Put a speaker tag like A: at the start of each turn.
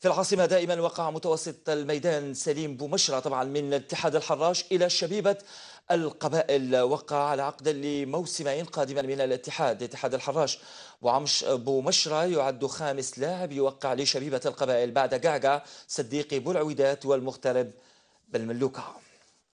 A: في العاصمة دائما وقع متوسط الميدان سليم بومشرة طبعا من اتحاد الحراش إلى شبيبة القبائل وقع على عقد لموسمين قادما من الاتحاد اتحاد الحراش وعمش بومشرة يعد خامس لاعب يوقع لشبيبة القبائل بعد قعقع صديقي بولعويدات والمغترب بالملوكه